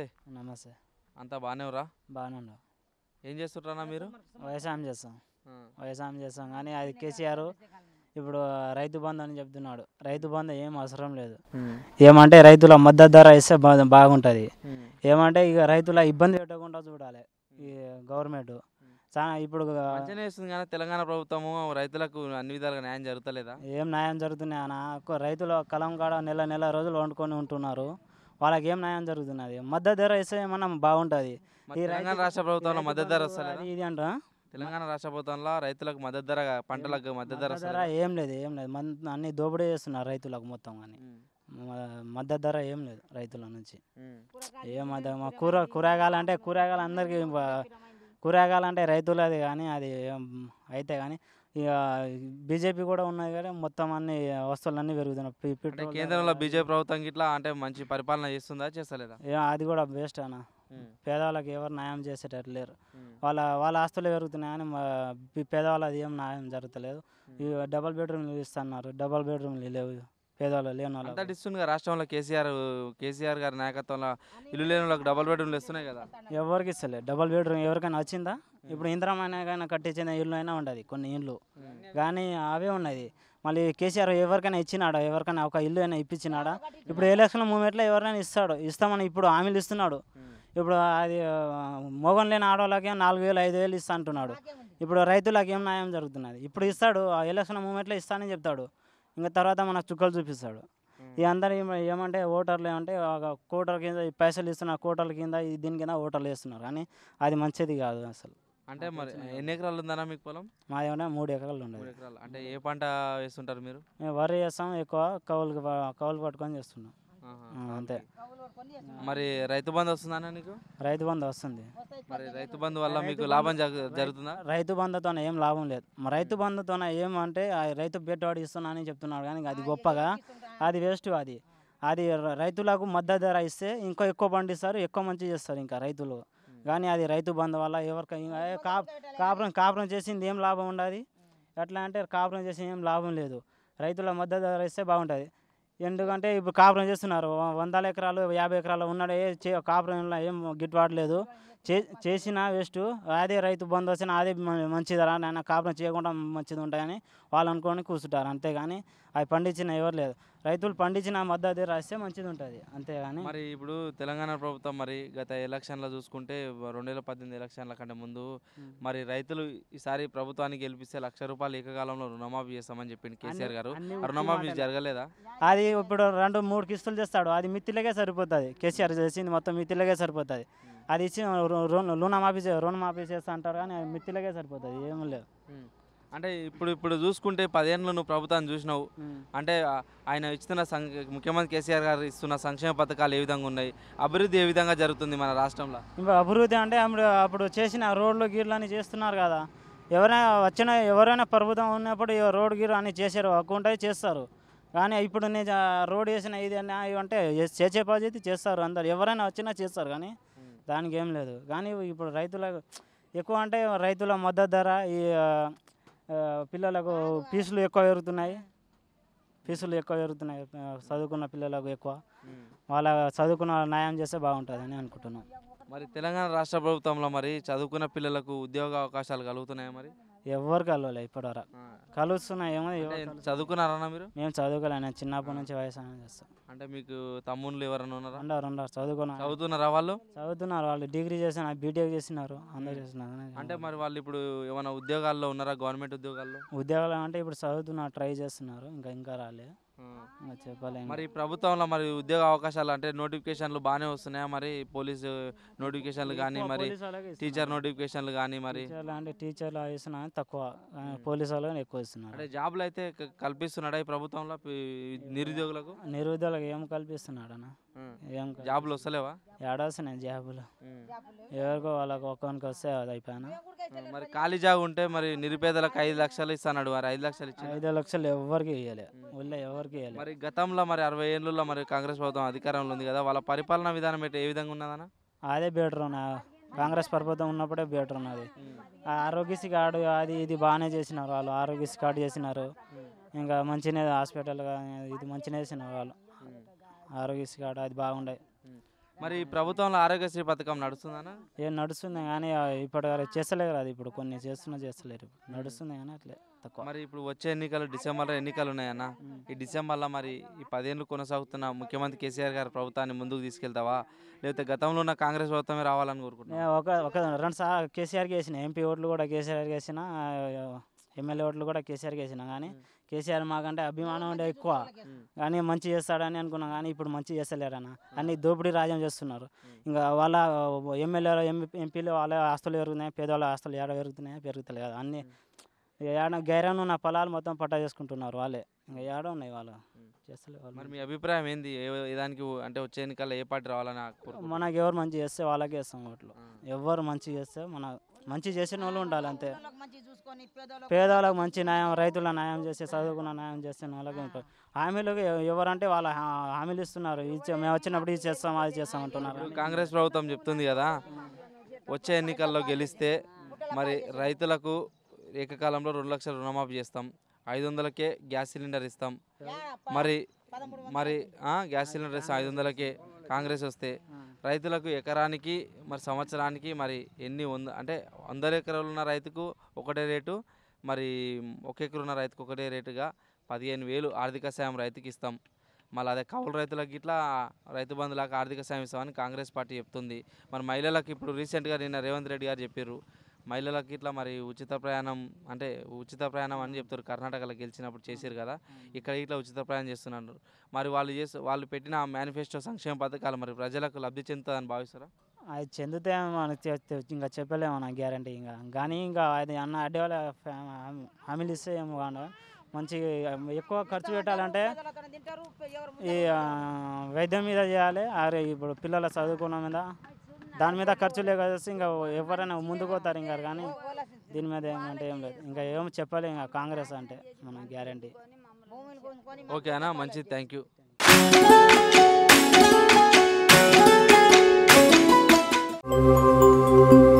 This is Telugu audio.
నమస్తే నమస్తే అంతా బాగానే ఉరా బాగానే ఉన్నావు ఏం చేస్తుంటారా మీరు వ్యవసాయం చేస్తాం వ్యవసాయం చేస్తాం కానీ అది కేసీఆర్ ఇప్పుడు రైతు బంధు అని చెప్తున్నాడు రైతు బంధు ఏం అవసరం లేదు ఏమంటే రైతుల మద్దతు ధర ఇస్తే బాగుంటుంది ఏమంటే ఇక రైతుల ఇబ్బంది పెట్టకుండా చూడాలి ఈ గవర్నమెంట్ చాలా ఇప్పుడు కానీ తెలంగాణ ప్రభుత్వము రైతులకు అన్ని విధాలుగా న్యాయం జరుగుతలేదా ఏం న్యాయం జరుగుతున్నాయి అన్న రైతుల కలం కాడ నెల నెల రోజులు వండుకొని ఉంటున్నారు వాళ్ళకి ఏం న్యాయం జరుగుతున్నది మద్దతు ధర ఇస్తే ఏమన్నా బాగుంటుంది ఈ తెలంగాణ రాష్ట్ర ప్రభుత్వంలో మద్దతు ధర ఇది అంట తెలంగాణ రాష్ట్ర ప్రభుత్వంలో రైతులకు మద్దతు ధర పంటలకు మద్దతు ధర ధర ఏం లేదు ఏం లేదు అన్ని దోపిడీ చేస్తున్నారు రైతులకు మొత్తం కానీ మద్దతు ధర ఏం లేదు రైతుల నుంచి ఏ మద్ద కూర కూరగాయలు అంటే కూరగాయలు అందరికీ కూరగాయలు అంటే రైతులది కానీ అది అయితే కానీ ఇక బీజేపీ కూడా ఉన్నాయి కానీ మొత్తం అన్ని వస్తువులన్నీ పెరుగుతున్నాయి కేంద్రంలో బీజేపీ ప్రభుత్వం ఇట్లా అంటే మంచి పరిపాలన చేస్తుందా చేస్తలేదా అది కూడా బెస్ట్ అన్న పేదవాళ్ళకి ఎవరు న్యాయం చేసేటట్లు లేరు వాళ్ళ వాళ్ళ ఆస్తులు పెరుగుతున్నాయి కానీ పేదవాళ్ళది ఏం న్యాయం జరుగుతలేదు డబల్ బెడ్రూమ్లు ఇస్తున్నారు డబల్ బెడ్రూమ్లు లేవు పేదవాళ్ళు లేని వాళ్ళు ఇస్తుంది రాష్ట్రంలో కేసీఆర్ కేసీఆర్ గారి నాయకత్వంలో ఇల్లు లేని వాళ్ళకి డబల్ బెడ్రూమ్లు ఇస్తున్నాయి కదా ఎవరికి ఇస్తలేదు డబల్ బెడ్రూమ్ ఎవరికైనా వచ్చిందా ఇప్పుడు ఇంద్రమైన కట్టించిన ఇల్లు అయినా ఉండదు కొన్ని ఇల్లు కానీ అవే ఉన్నది మళ్ళీ కేసీఆర్ ఎవరికైనా ఇచ్చినాడా ఎవరికైనా ఒక ఇల్లు అయినా ఇప్పించినాడా ఇప్పుడు ఎలక్షన్ మూమెంట్లో ఎవరైనా ఇస్తాడు ఇస్తామని ఇప్పుడు హామీలు ఇస్తున్నాడు ఇప్పుడు అది మోగం లేని ఆడవాళ్ళకి నాలుగు వేలు ఐదు వేలు ఇస్తా అంటున్నాడు ఇప్పుడు రైతులకు ఏం న్యాయం జరుగుతున్నది ఇప్పుడు ఇస్తాడు ఆ ఎలక్షన్ మూమెంట్లో ఇస్తానని చెప్తాడు ఇంకా తర్వాత మనకు చుక్కలు చూపిస్తాడు ఈ అందరూ ఏమంటే ఓటర్లు ఏమంటే ఒక కోటర్ కింద పైసలు ఇస్తున్నారు కోటర్ల కింద దీని కింద ఓటర్లు వేస్తున్నారు కానీ అది మంచిది కాదు అసలు అంటే మరి ఎన్ని ఎకరాలు ఉందన్నా మీకు పొలం మాదేమైనా మూడు ఎకరాలు ఉండాలి అంటే ఏ పంట వేస్తుంటారు మీరు మేము వరి వేస్తాం ఎక్కువ కౌలు కౌలు పట్టుకొని చేస్తున్నాం అంతే మరి రైతు బంధు వస్తుందా నీకు రైతు బంధు వస్తుంది మరి రైతు బంధు వల్ల మీకు లాభం జరుగు- జరుగుతుందా రైతు బంధుతోనే ఏం లాభం లేదు రైతు బంధుతో ఏం అంటే రైతు పెట్టుబడి ఇస్తున్నా అని చెప్తున్నాడు కానీ అది గొప్పగా అది వేస్ట్ అది అది రైతులకు మద్దతు ధర ఇస్తే ఇంకో ఎక్కువ పండిస్తారు ఎక్కువ మంచి చేస్తారు ఇంకా రైతులు కానీ అది రైతు బంధు వల్ల ఎవరికి కాపురం కాపురం చేసింది ఏం లాభం ఉండదు ఎట్లా అంటే కాపురం చేసి ఏం లాభం లేదు రైతుల మద్దతు ధర ఇస్తే బాగుంటుంది ఎందుకంటే ఇప్పుడు కాపురం చేస్తున్నారు వందల ఎకరాలు యాభై ఎకరాలు ఉన్నాడు ఏ కాపురంలో ఏం గిట్టుబాటు లేదు చే చేసిన వేస్ట్ అదే రైతు బంధు వచ్చిన అదే మంచిదరా నేను కాపురం చేయకుండా మంచిది ఉంటాయని వాళ్ళు అనుకొని కూర్చుంటారు అంతేగాని అవి పండించిన ఎవరు లేదు రైతులు పండించిన మద్దతు రాస్తే మంచిది ఉంటుంది అంతేగాని మరి ఇప్పుడు తెలంగాణ ప్రభుత్వం మరి గత ఎలక్షన్లో చూసుకుంటే రెండు వేల పద్దెనిమిది ఎలక్షన్ల కంటే ముందు మరి రైతులు ఈసారి ప్రభుత్వానికి గెలిపిస్తే లక్ష రూపాయలు ఏకకాలంలో రుణమాఫీ చేస్తామని చెప్పింది కేసీఆర్ గారు రుణమాఫీ జరగలేదా అది ఇప్పుడు రెండు మూడు కిస్తులు చేస్తాడు అది మిత్తిలకే సరిపోతుంది కేసీఆర్ చేసింది మొత్తం మిత్తిలకే సరిపోతుంది అది ఇచ్చి రుణ మాఫీ రుణ మాఫీ చేస్తా అంటారు కానీ మిత్తిలకే సరిపోతుంది ఏం లేదు అంటే ఇప్పుడు ఇప్పుడు చూసుకుంటే పదేళ్ళు నువ్వు ప్రభుత్వాన్ని చూసినావు అంటే ఆయన ఇస్తున్న ముఖ్యమంత్రి కేసీఆర్ గారు ఇస్తున్న సంక్షేమ పథకాలు ఏ విధంగా ఉన్నాయి అభివృద్ధి ఏ విధంగా జరుగుతుంది మన రాష్ట్రంలో ఇంకా అభివృద్ధి అంటే అప్పుడు చేసిన రోడ్లు గీర్లు చేస్తున్నారు కదా ఎవరైనా వచ్చిన ఎవరైనా ప్రభుత్వం ఉన్నప్పుడు రోడ్ గీరు అని చేశారు అకౌంట్ చేస్తారు కానీ ఇప్పుడు నేను రోడ్ వేసిన ఇది అంటే చేసే బాధ్యత చేస్తారు అందరు ఎవరైనా వచ్చినా చేస్తారు కానీ దానికి ఏం లేదు కానీ ఇప్పుడు రైతుల ఎక్కువ అంటే రైతుల మద్దతు ధర ఈ పిల్లలకు ఫీజులు ఎక్కువ పెరుగుతున్నాయి ఫీజులు ఎక్కువ పెరుగుతున్నాయి చదువుకున్న పిల్లలకు ఎక్కువ వాళ్ళ చదువుకున్న న్యాయం చేస్తే బాగుంటుందని అనుకుంటున్నాం మరి తెలంగాణ రాష్ట్ర ప్రభుత్వంలో మరి చదువుకున్న పిల్లలకు ఉద్యోగ అవకాశాలు కలుగుతున్నాయా మరి ఎవరు కలవలే ఇప్పటి వరకు కలుస్తున్నా ఏమో చదువుకున్నారా మీరు మేము చదువుకోలే చిన్నప్పటి నుంచి వయసు చేస్తాం అంటే మీకు తమ్ముళ్ళు ఎవరైనా ఉన్నారా ఉన్నారు ఉన్నారు చదువుకున్నారు చదువుతున్నారా వాళ్ళు చదువుతున్నారు వాళ్ళు డిగ్రీ చేసిన బీటెక్ చేసినారు అందరు చేస్తున్నారు అంటే మరి వాళ్ళు ఇప్పుడు ఏమైనా ఉద్యోగాల్లో ఉన్నారా గవర్నమెంట్ ఉద్యోగాల్లో ఉద్యోగాలు అంటే ఇప్పుడు చదువుతున్నారు ట్రై చేస్తున్నారు ఇంకా ఇంకా రాలేదు చెప్పాలి మరి ప్రభుత్వంలో మరి ఉద్యోగ అవకాశాలు అంటే నోటిఫికేషన్లు బాగానే వస్తున్నాయా మరి పోలీసు నోటిఫికేషన్లు కానీ మరి టీచర్ నోటిఫికేషన్లు కానీ మరి అంటే టీచర్లు ఇస్తున్నా తక్కువ పోలీసు వాళ్ళని ఎక్కువ ఇస్తున్నారు అంటే జాబ్లు అయితే కల్పిస్తున్నాడా ఈ ప్రభుత్వంలో నిరుద్యోగులకు నిరుద్యోగులకు ఏం కల్పిస్తున్నాడనా ఏం జాబులు వస్తలేవా నేను జాబులు ఎవరికో వాళ్ళకి ఒక్కరికి వస్తే అది అయిపోయాను మరి ఖాళీ జాబ్ ఉంటే మరి నిరుపేదలకు ఐదు లక్షలు ఇస్తాడు మరి ఐదు లక్షలు ఇచ్చి ఐదు లక్షలు ఎవరికి ఇవ్వలే ఊళ్ళో ఎవరికి ఇవ్వలే మరి గతంలో మరి అరవై ఏళ్ళలో మరి కాంగ్రెస్ ప్రభుత్వం అధికారంలో ఉంది కదా వాళ్ళ పరిపాలన విధానం ఏ విధంగా ఉన్నదన్న అదే బెటర్ నా కాంగ్రెస్ ప్రభుత్వం ఉన్నప్పుడే బెటర్ ఉన్నది ఆరోగ్యశ్రీ కార్డు అది ఇది బాగానే చేసినారు వాళ్ళు ఆరోగ్యశ్రీ కార్డు చేసినారు ఇంకా మంచినే హాస్పిటల్ ఇది మంచినే చేసినారు వాళ్ళు ఆరోగ్యశ్రీ కార్డు అది బాగుండే మరి ప్రభుత్వంలో ఆరోగ్యశ్రీ పథకం నడుస్తుందా ఏం నడుస్తుంది కానీ ఇప్పటి వరకు చేస్తలేదు అది ఇప్పుడు కొన్ని చేస్తున్నా చేస్తలేరు నడుస్తుంది కానీ అట్లే తక్కువ మరి ఇప్పుడు వచ్చే ఎన్నికలు డిసెంబర్లో ఎన్నికలు ఉన్నాయన్నా ఈ డిసెంబర్లో మరి ఈ పదేళ్ళు కొనసాగుతున్న ముఖ్యమంత్రి కేసీఆర్ గారు ప్రభుత్వాన్ని ముందుకు తీసుకెళ్తావా లేకపోతే గతంలో ఉన్న కాంగ్రెస్ ప్రభుత్వమే రావాలని కోరుకుంటున్నా ఒక ఒక రెండు సార్ కేసీఆర్కి వేసిన ఎంపీ ఓట్లు కూడా కేసీఆర్కి వేసిన ఎమ్మెల్యే ఓట్లు కూడా కేసీఆర్కి వేసినా కానీ కేసీఆర్ మాకంటే అభిమానం ఉండే ఎక్కువ కానీ మంచి చేస్తాడని అనుకున్నాం కానీ ఇప్పుడు మంచి చేస్తలేరన్న అన్ని దోపిడీ రాజ్యం చేస్తున్నారు ఇంకా వాళ్ళ ఎమ్మెల్యేలు ఎంపీలు వాళ్ళ ఆస్తులు పెరుగుతున్నాయి పేదవాళ్ళ ఆస్తులు ఏడ పెరుగుతున్నాయి పెరుగుతలేదు అన్ని ఏడా గైరాను ఉన్న పొలాలు మొత్తం పట్టా చేసుకుంటున్నారు వాళ్ళే ఇంకా ఏడ ఉన్నాయి వాళ్ళు చేస్తలేదు మరి మీ అభిప్రాయం ఏంది దానికి అంటే వచ్చే ఎన్నికల్లో ఏ పార్టీ రావాలని మనకి ఎవరు మంచి చేస్తే వాళ్ళకే ఇస్తాం ఓట్లు ఎవరు మంచి చేస్తే మన మంచి చేసిన వాళ్ళు ఉండాలి అంతే పేదవాళ్ళకు మంచి న్యాయం రైతుల న్యాయం చేసి చదువుకున్న న్యాయం చేస్తే వాళ్ళకి ఉంటుంది హామీలు ఎవరంటే వాళ్ళ హామీలు ఇస్తున్నారు మేము వచ్చినప్పుడు ఇది చేస్తాం అది చేస్తాం అంటున్నారు కాంగ్రెస్ ప్రభుత్వం చెప్తుంది కదా వచ్చే ఎన్నికల్లో గెలిస్తే మరి రైతులకు ఏకకాలంలో రెండు లక్షల రుణమాఫీ చేస్తాం ఐదు వందలకే గ్యాస్ సిలిండర్ ఇస్తాం మరి మరి గ్యాస్ సిలిండర్ ఇస్తాం ఐదు వందలకే కాంగ్రెస్ వస్తే రైతులకు ఎకరానికి మరి సంవత్సరానికి మరి ఎన్ని వంద అంటే వందల ఎకరాలు ఉన్న రైతుకు ఒకటే రేటు మరి ఒక ఎకరు ఉన్న రైతుకు ఒకటే రేటుగా పదిహేను వేలు ఆర్థిక సాయం రైతుకి ఇస్తాం మళ్ళీ అదే కౌలు రైతులకు ఇట్లా రైతు బంధులకు ఆర్థిక సాయం ఇస్తామని కాంగ్రెస్ పార్టీ చెప్తుంది మరి మహిళలకు ఇప్పుడు రీసెంట్గా నిన్న రేవంత్ రెడ్డి గారు చెప్పారు మహిళలకి ఇట్లా మరి ఉచిత ప్రయాణం అంటే ఉచిత ప్రయాణం అని చెప్తారు కర్ణాటకలో గెలిచినప్పుడు చేశారు కదా ఇక్కడ ఇట్లా ఉచిత ప్రయాణం చేస్తున్నారు మరి వాళ్ళు చేసి వాళ్ళు పెట్టిన మేనిఫెస్టో సంక్షేమ పథకాలు మరి ప్రజలకు లబ్ధి చెందుతుందని భావిస్తారా అది చెందితే ఇంకా చెప్పలేము అన్న గ్యారంటీ ఇంకా కానీ ఇంకా అది అన్న అడ్డేవాళ్ళ హామీలు ఇస్తే ఏమో మంచి ఎక్కువ ఖర్చు పెట్టాలంటే ఈ వైద్యం మీద చేయాలి అరే ఇప్పుడు పిల్లల చదువుకున్న మీద దాని మీద ఖర్చులే కలిసి ఇంకా ఎవరైనా ముందుకు పోతారు ఇంకా కానీ దీని మీద ఏమంటే ఏం లేదు ఇంకా ఏం చెప్పాలి ఇంకా కాంగ్రెస్ అంటే మనం గ్యారంటీ ఓకేనా మంచిది థ్యాంక్ యూ Thank you.